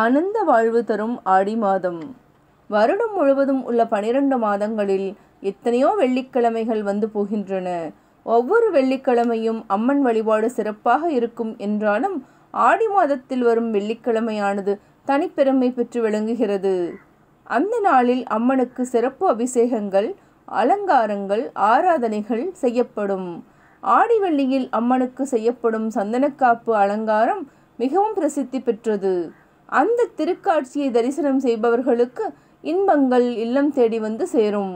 ஆனந்த வாழ்வு தரும் ஆடி மாதம் வருடம் முழுவதும் உள்ள பனிரெண்டு மாதங்களில் எத்தனையோ வெள்ளிக்கிழமைகள் வந்து போகின்றன ஒவ்வொரு வெள்ளிக்கிழமையும் அம்மன் வழிபாடு சிறப்பாக இருக்கும் என்றாலும் ஆடி மாதத்தில் வரும் வெள்ளிக்கிழமையானது தனிப்பெருமை பெற்று விளங்குகிறது அந்த நாளில் அம்மனுக்கு சிறப்பு அபிஷேகங்கள் அலங்காரங்கள் ஆராதனைகள் செய்யப்படும் ஆடி வெள்ளியில் அம்மனுக்கு செய்யப்படும் சந்தனக்காப்பு அலங்காரம் மிகவும் பிரசித்தி பெற்றது அந்த திருக்காட்சியை தரிசனம் செய்பவர்களுக்கு இன்பங்கள் இல்லம் தேடி வந்து சேரும்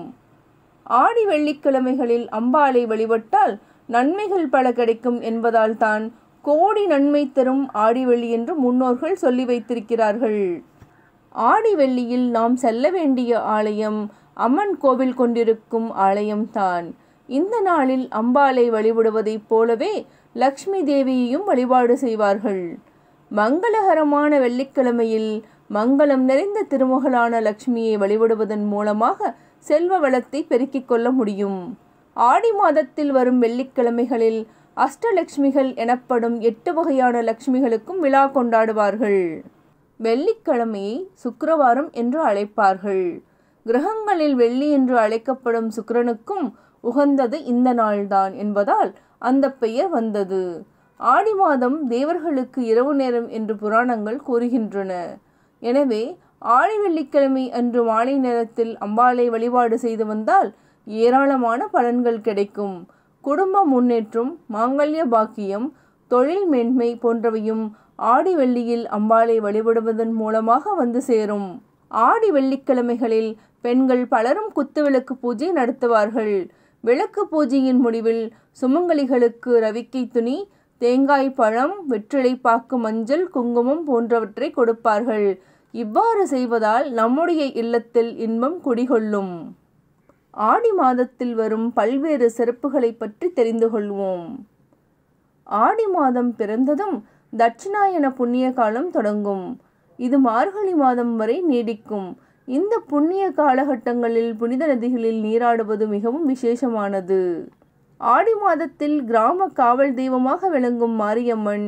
ஆடி வெள்ளிக்கிழமைகளில் அம்பாளை வழிபட்டால் நன்மைகள் பல கிடைக்கும் என்பதால் தான் கோடி நன்மை தரும் ஆடிவெள்ளி என்று முன்னோர்கள் சொல்லி வைத்திருக்கிறார்கள் ஆடிவெள்ளியில் நாம் செல்ல வேண்டிய ஆலயம் அம்மன் கோவில் கொண்டிருக்கும் ஆலயம்தான் இந்த நாளில் அம்பாளை வழிபடுவதைப் போலவே லக்ஷ்மி தேவியையும் வழிபாடு செய்வார்கள் மங்களகரமான வெள்ளிக்கிழமையில் மங்களம் நிறைந்த திருமகளான லக்ஷ்மியை வழிபடுவதன் மூலமாக செல்வ வளத்தை பெருக்கிக் கொள்ள முடியும் ஆடி மாதத்தில் வரும் வெள்ளிக்கிழமைகளில் அஷ்டலட்சுமிகள் எனப்படும் எட்டு வகையான லக்ஷ்மிகளுக்கும் விழா கொண்டாடுவார்கள் வெள்ளிக்கிழமையை சுக்கரவாரம் என்று அழைப்பார்கள் கிரகங்களில் வெள்ளி என்று அழைக்கப்படும் சுக்கரனுக்கும் உகந்தது இந்த நாள்தான் என்பதால் அந்த பெயர் வந்தது ஆடி மாதம் தேவர்களுக்கு இரவு நேரம் என்று புராணங்கள் கூறுகின்றன எனவே ஆடி வெள்ளிக்கிழமை அன்று மாலை நேரத்தில் அம்பாளை வழிபாடு செய்து வந்தால் ஏராளமான பலன்கள் கிடைக்கும் குடும்ப முன்னேற்றம் மாங்கல்ய பாக்கியம் தொழில் மேன்மை போன்றவையும் ஆடி வெள்ளியில் அம்பாளை வழிபடுவதன் மூலமாக வந்து சேரும் ஆடி வெள்ளிக்கிழமைகளில் பெண்கள் பலரும் குத்துவிளக்கு பூஜை நடத்துவார்கள் விளக்கு பூஜையின் முடிவில் சுமங்கலிகளுக்கு ரவிக்கை துணி தேங்காய் பழம் பாக்கு மஞ்சள் குங்குமம் போன்றவற்றை கொடுப்பார்கள் இவ்வாறு செய்வதால் நம்முடைய இல்லத்தில் இன்பம் குடிகொள்ளும் ஆடி மாதத்தில் வரும் பல்வேறு சிறப்புகளை பற்றி தெரிந்து கொள்வோம் ஆடி மாதம் பிறந்ததும் தட்சிணாயன புண்ணிய காலம் தொடங்கும் இது மார்கழி மாதம் வரை நீடிக்கும் இந்த புண்ணிய காலகட்டங்களில் புனித நதிகளில் நீராடுவது மிகவும் விசேஷமானது ஆடி மாதத்தில் கிராம காவல் தெய்வமாக விளங்கும் மாரியம்மன்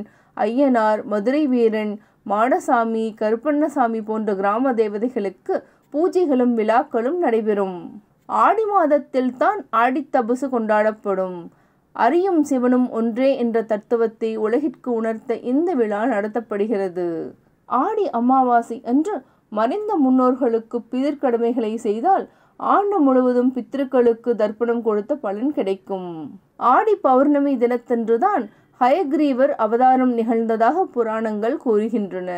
ஐயனார் மதுரை வீரன் மாடசாமி கருப்பண்ணசாமி போன்ற கிராம தேவதைகளுக்கு பூஜைகளும் விழாக்களும் நடைபெறும் ஆடி மாதத்தில் தான் ஆடித்தபசு கொண்டாடப்படும் அரியும் சிவனும் ஒன்றே என்ற தத்துவத்தை உலகிற்கு உணர்த்த இந்த விழா நடத்தப்படுகிறது ஆடி அமாவாசை அன்று மறைந்த முன்னோர்களுக்கு பிதிர்கடமைகளை செய்தால் ஆண்டு முழுவதும் பித்திருக்களுக்கு தர்ப்பணம் கொடுத்த பலன் கிடைக்கும் ஆடி பௌர்ணமி தினத்தன்றுதான் ஹயக்ரீவர் அவதாரம் நிகழ்ந்ததாக புராணங்கள் கூறுகின்றன